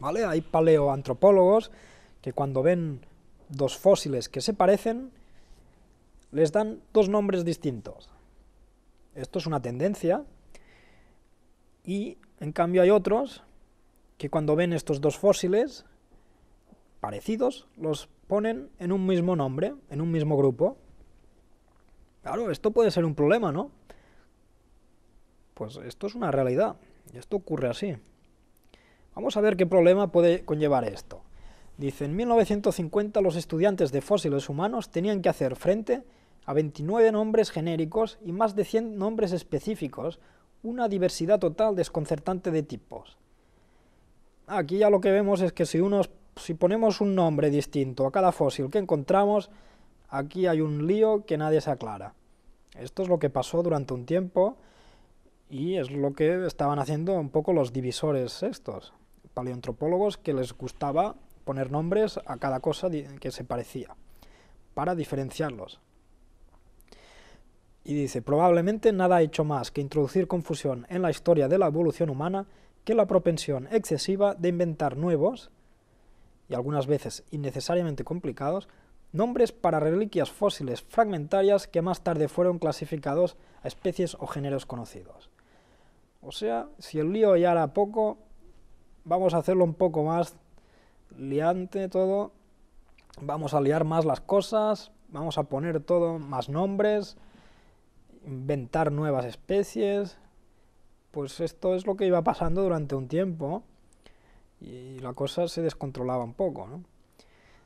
Hay paleoantropólogos que cuando ven dos fósiles que se parecen, les dan dos nombres distintos. Esto es una tendencia y en cambio hay otros que cuando ven estos dos fósiles parecidos los ponen en un mismo nombre, en un mismo grupo. Claro, esto puede ser un problema, ¿no? Pues esto es una realidad, esto ocurre así. Vamos a ver qué problema puede conllevar esto. Dice, en 1950 los estudiantes de fósiles humanos tenían que hacer frente a 29 nombres genéricos y más de 100 nombres específicos, una diversidad total desconcertante de tipos. Aquí ya lo que vemos es que si, si ponemos un nombre distinto a cada fósil que encontramos, aquí hay un lío que nadie se aclara. Esto es lo que pasó durante un tiempo y es lo que estaban haciendo un poco los divisores estos paleoantropólogos que les gustaba poner nombres a cada cosa que se parecía, para diferenciarlos. Y dice, probablemente nada ha hecho más que introducir confusión en la historia de la evolución humana que la propensión excesiva de inventar nuevos, y algunas veces innecesariamente complicados, nombres para reliquias fósiles fragmentarias que más tarde fueron clasificados a especies o géneros conocidos. O sea, si el lío ya era poco, vamos a hacerlo un poco más liante todo, vamos a liar más las cosas, vamos a poner todo, más nombres, inventar nuevas especies, pues esto es lo que iba pasando durante un tiempo y la cosa se descontrolaba un poco.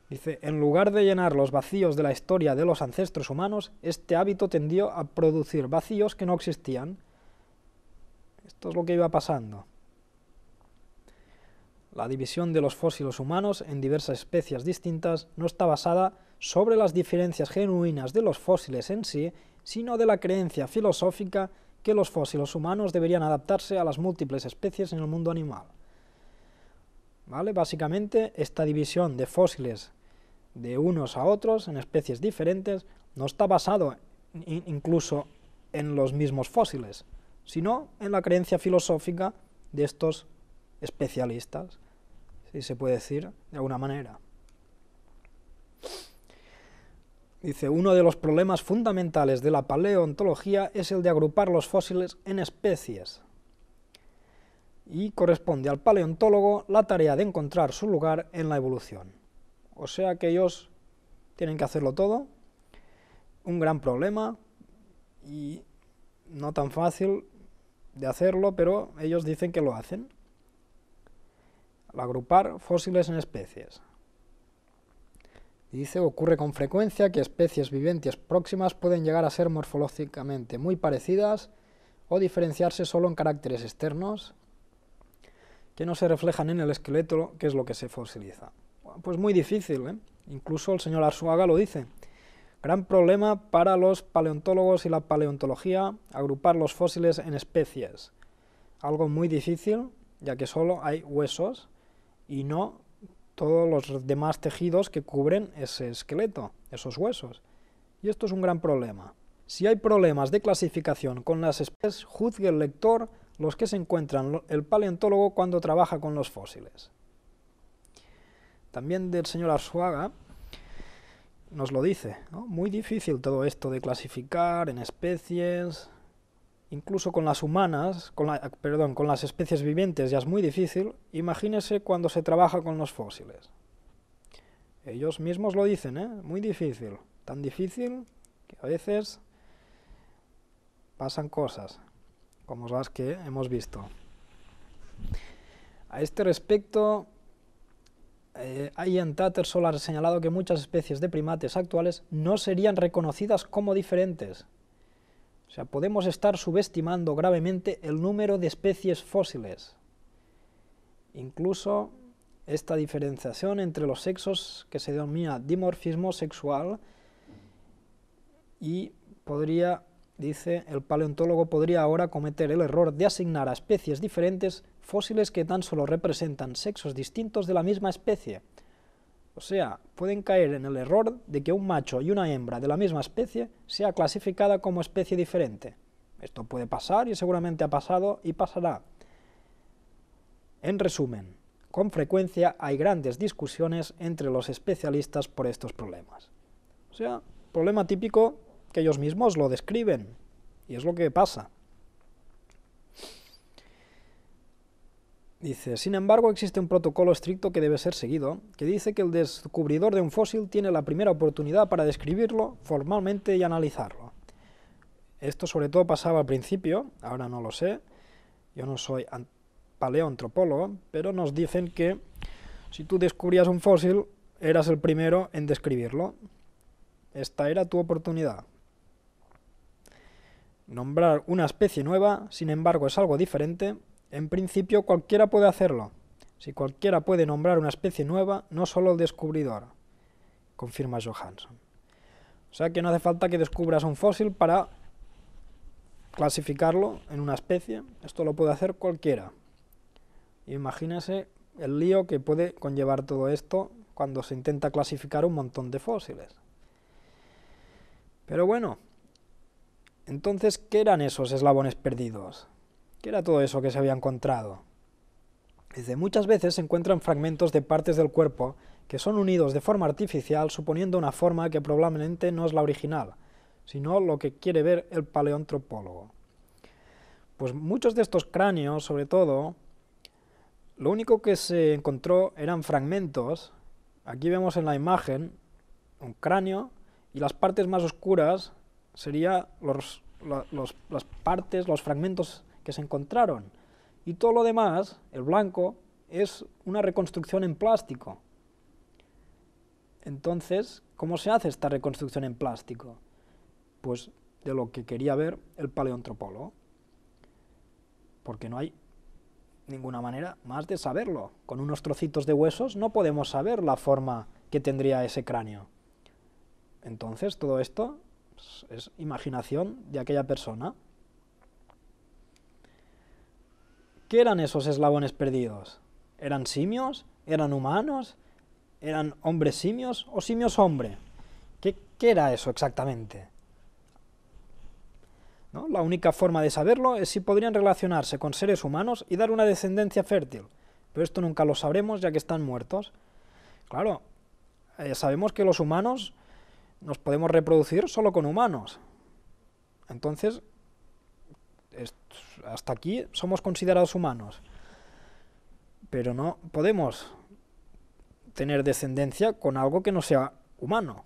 Dice, en lugar de llenar los vacíos de la historia de los ancestros humanos, este hábito tendió a producir vacíos que no existían. Esto es lo que iba pasando la división de los fósiles humanos en diversas especies distintas no está basada sobre las diferencias genuinas de los fósiles en sí, sino de la creencia filosófica que los fósiles humanos deberían adaptarse a las múltiples especies en el mundo animal. ¿Vale? Básicamente, esta división de fósiles de unos a otros en especies diferentes no está basado incluso en los mismos fósiles, sino en la creencia filosófica de estos especialistas. Y se puede decir, de alguna manera. Dice, uno de los problemas fundamentales de la paleontología es el de agrupar los fósiles en especies. Y corresponde al paleontólogo la tarea de encontrar su lugar en la evolución. O sea que ellos tienen que hacerlo todo. Un gran problema y no tan fácil de hacerlo, pero ellos dicen que lo hacen agrupar fósiles en especies. Dice, ocurre con frecuencia que especies vivientes próximas pueden llegar a ser morfológicamente muy parecidas o diferenciarse solo en caracteres externos que no se reflejan en el esqueleto, que es lo que se fosiliza. Pues muy difícil, ¿eh? incluso el señor Arzuaga lo dice. Gran problema para los paleontólogos y la paleontología agrupar los fósiles en especies. Algo muy difícil, ya que solo hay huesos y no todos los demás tejidos que cubren ese esqueleto, esos huesos. Y esto es un gran problema. Si hay problemas de clasificación con las especies, juzgue el lector los que se encuentran el paleontólogo cuando trabaja con los fósiles. También del señor Arzuaga nos lo dice, muy difícil todo esto de clasificar en especies, Incluso con las humanas, con perdón, con las especies vivientes ya es muy difícil, imagínese cuando se trabaja con los fósiles. Ellos mismos lo dicen, ¿eh? Muy difícil. Tan difícil que a veces pasan cosas, como las que hemos visto. A este respecto, eh, Ian Tattersall ha señalado que muchas especies de primates actuales no serían reconocidas como diferentes, o sea, podemos estar subestimando gravemente el número de especies fósiles. Incluso esta diferenciación entre los sexos que se denomina dimorfismo sexual y podría, dice, el paleontólogo podría ahora cometer el error de asignar a especies diferentes fósiles que tan solo representan sexos distintos de la misma especie. O sea, pueden caer en el error de que un macho y una hembra de la misma especie sea clasificada como especie diferente. Esto puede pasar y seguramente ha pasado y pasará. En resumen, con frecuencia hay grandes discusiones entre los especialistas por estos problemas. O sea, problema típico que ellos mismos lo describen, y es lo que pasa. Dice, sin embargo existe un protocolo estricto que debe ser seguido, que dice que el descubridor de un fósil tiene la primera oportunidad para describirlo formalmente y analizarlo. Esto sobre todo pasaba al principio, ahora no lo sé, yo no soy paleoantropólogo, pero nos dicen que si tú descubrías un fósil, eras el primero en describirlo. Esta era tu oportunidad. Nombrar una especie nueva, sin embargo, es algo diferente en principio cualquiera puede hacerlo. Si cualquiera puede nombrar una especie nueva, no solo el descubridor, confirma Johansson. O sea que no hace falta que descubras un fósil para clasificarlo en una especie. Esto lo puede hacer cualquiera. Imagínese el lío que puede conllevar todo esto cuando se intenta clasificar un montón de fósiles. Pero bueno, entonces, ¿qué eran esos eslabones perdidos? ¿Qué era todo eso que se había encontrado? Desde muchas veces se encuentran fragmentos de partes del cuerpo que son unidos de forma artificial suponiendo una forma que probablemente no es la original, sino lo que quiere ver el paleontropólogo. Pues muchos de estos cráneos, sobre todo, lo único que se encontró eran fragmentos. Aquí vemos en la imagen un cráneo y las partes más oscuras serían las partes, los fragmentos que se encontraron. Y todo lo demás, el blanco, es una reconstrucción en plástico. Entonces, ¿cómo se hace esta reconstrucción en plástico? Pues de lo que quería ver el paleoantropólogo. Porque no hay ninguna manera más de saberlo. Con unos trocitos de huesos no podemos saber la forma que tendría ese cráneo. Entonces, todo esto es imaginación de aquella persona. ¿Qué eran esos eslabones perdidos? ¿Eran simios? ¿Eran humanos? ¿Eran hombres simios o simios hombre? ¿Qué, era eso exactamente? ¿No? La única forma de saberlo es si podrían relacionarse con seres humanos y dar una descendencia fértil, pero esto nunca lo sabremos ya que están muertos. Claro, eh, sabemos que los humanos nos podemos reproducir solo con humanos. Entonces, hasta aquí somos considerados humanos. Pero no podemos tener descendencia con algo que no sea humano.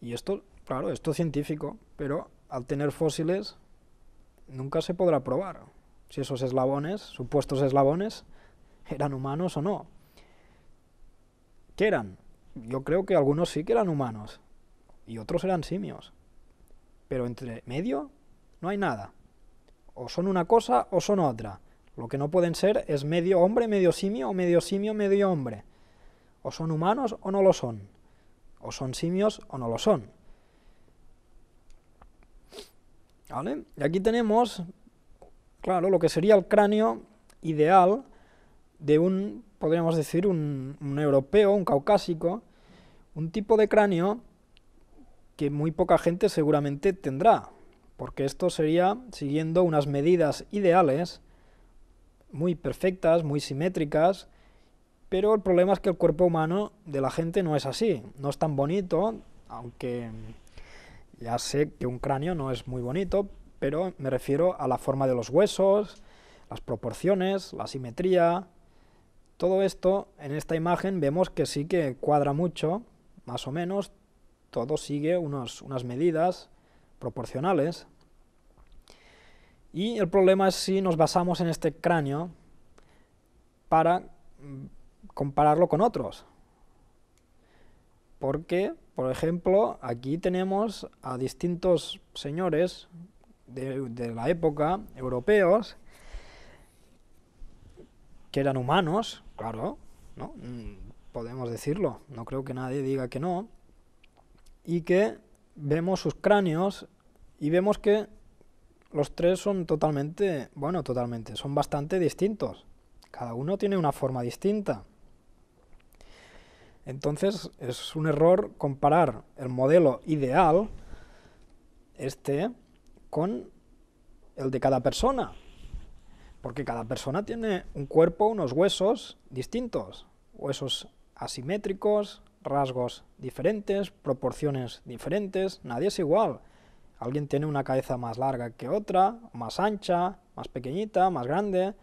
Y esto, claro, esto es científico, pero al tener fósiles nunca se podrá probar si esos eslabones, supuestos eslabones, eran humanos o no. ¿Qué eran? Yo creo que algunos sí que eran humanos y otros eran simios. Pero entre medio no hay nada o son una cosa o son otra. Lo que no pueden ser es medio hombre, medio simio o medio simio, medio hombre. O son humanos o no lo son. O son simios o no lo son. Y aquí tenemos, claro, lo que sería el cráneo ideal de un, podríamos decir, un europeo, un caucásico, un tipo de cráneo que muy poca gente seguramente tendrá, porque esto sería siguiendo unas medidas ideales, muy perfectas, muy simétricas, pero el problema es que el cuerpo humano de la gente no es así, no es tan bonito, aunque ya sé que un cráneo no es muy bonito, pero me refiero a la forma de los huesos, las proporciones, la simetría. Todo esto en esta imagen vemos que sí que cuadra mucho, más o menos, todo sigue unas medidas proporcionales. Y el problema es si nos basamos en este cráneo para mm, compararlo con otros. Porque, por ejemplo, aquí tenemos a distintos señores de, la época, europeos, que eran humanos, claro, ¿no? Mm, podemos decirlo, no creo que nadie diga que no, y que vemos sus cráneos y vemos que los tres son totalmente, bueno, totalmente, son bastante distintos. Cada uno tiene una forma distinta. Entonces es un error comparar el modelo ideal, este, con el de cada persona. Porque cada persona tiene un cuerpo, unos huesos distintos. Huesos asimétricos, rasgos diferentes, proporciones diferentes, nadie es igual. Alguien tiene una cabeza más larga que otra, más ancha, más pequeñita, más grande.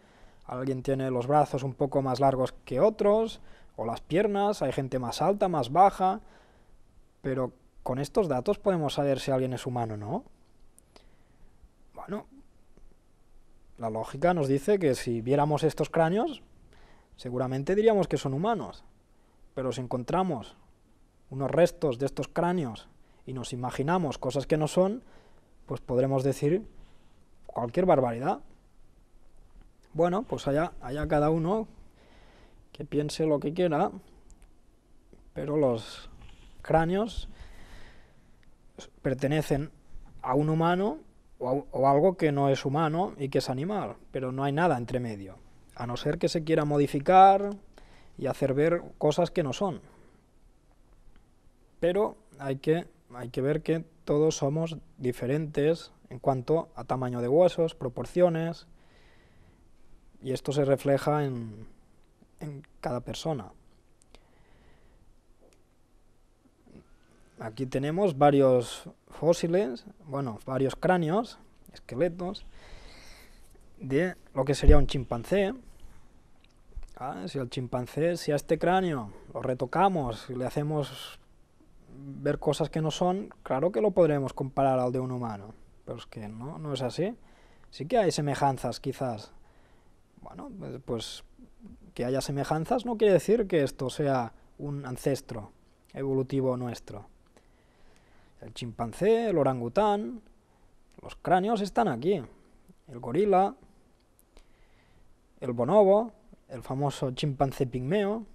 Alguien tiene los brazos un poco más largos que otros, o las piernas, hay gente más alta, más baja. Pero con estos datos podemos saber si alguien es humano o no. Bueno, la lógica nos dice que si viéramos estos cráneos, seguramente diríamos que son humanos pero si encontramos unos restos de estos cráneos y nos imaginamos cosas que no son, pues podremos decir cualquier barbaridad. Bueno, pues allá, allá cada uno que piense lo que quiera, pero los cráneos pertenecen a un humano o, a, o, algo que no es humano y que es animal, pero no hay nada entre medio, a no ser que se quiera modificar y hacer ver cosas que no son. Pero hay que, hay que ver que todos somos diferentes en cuanto a tamaño de huesos, proporciones, y esto se refleja en, en cada persona. Aquí tenemos varios fósiles, bueno, varios cráneos, esqueletos, de lo que sería un chimpancé, Ah, si al chimpancé, si a este cráneo lo retocamos y le hacemos ver cosas que no son, claro que lo podremos comparar al de un humano. Pero es que no, no es así. Sí que hay semejanzas, quizás. Bueno, eh, pues que haya semejanzas no quiere decir que esto sea un ancestro evolutivo nuestro. El chimpancé, el orangután, los cráneos están aquí. El gorila, el bonobo, el famoso chimpancé pigmeo.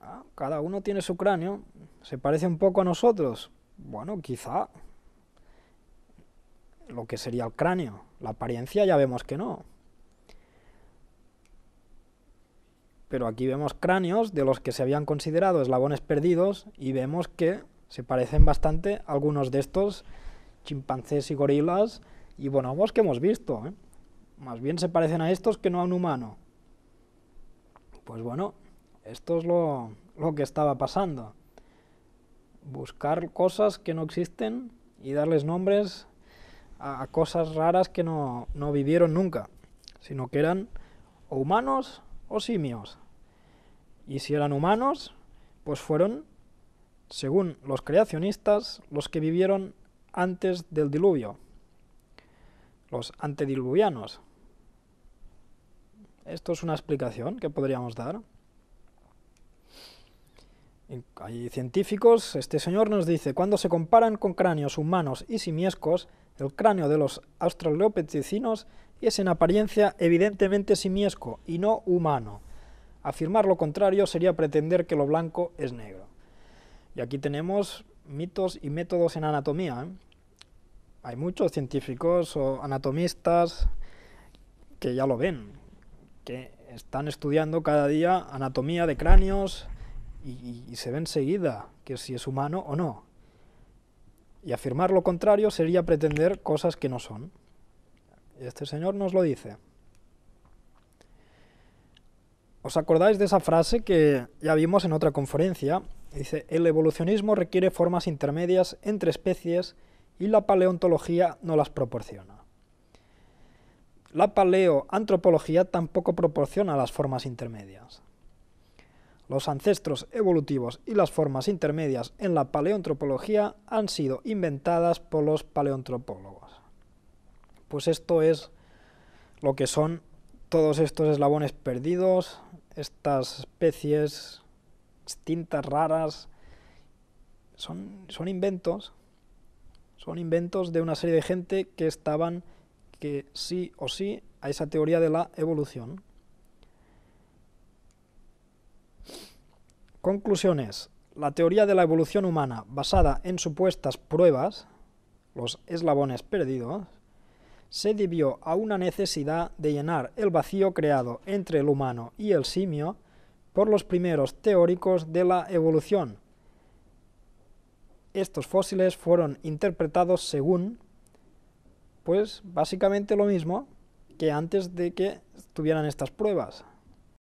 Ah, cada uno tiene su cráneo. ¿Se parece un poco a nosotros? Bueno, quizá lo que sería el cráneo. La apariencia ya vemos que no. Pero aquí vemos cráneos de los que se habían considerado eslabones perdidos y vemos que se parecen bastante algunos de estos chimpancés y gorilas y bonobos que hemos visto. ¿eh? Más bien se parecen a estos que no a un humano. Pues bueno, esto es lo, que estaba pasando. Buscar cosas que no existen y darles nombres a, cosas raras que no, no vivieron nunca, sino que eran o humanos o simios. Y si eran humanos, pues fueron, según los creacionistas, los que vivieron antes del diluvio, los antediluvianos. Esto es una explicación que podríamos dar. Hay científicos, este señor nos dice, cuando se comparan con cráneos humanos y simiescos, el cráneo de los australopithecinos es en apariencia evidentemente simiesco y no humano. Afirmar lo contrario sería pretender que lo blanco es negro. Y aquí tenemos mitos y métodos en anatomía. ¿eh? Hay muchos científicos o anatomistas que ya lo ven, que están estudiando cada día anatomía de cráneos y, se ve enseguida que si es humano o no. Y afirmar lo contrario sería pretender cosas que no son. Este señor nos lo dice. ¿Os acordáis de esa frase que ya vimos en otra conferencia? Dice, el evolucionismo requiere formas intermedias entre especies y la paleontología no las proporciona. La paleoantropología tampoco proporciona las formas intermedias. Los ancestros evolutivos y las formas intermedias en la paleoantropología han sido inventadas por los paleoantropólogos. Pues esto es lo que son todos estos eslabones perdidos, estas especies extintas, raras, son, son inventos, son inventos de una serie de gente que estaban que sí o sí a esa teoría de la evolución. Conclusiones. La teoría de la evolución humana, basada en supuestas pruebas, los eslabones perdidos, se debió a una necesidad de llenar el vacío creado entre el humano y el simio por los primeros teóricos de la evolución. Estos fósiles fueron interpretados según pues básicamente lo mismo que antes de que tuvieran estas pruebas.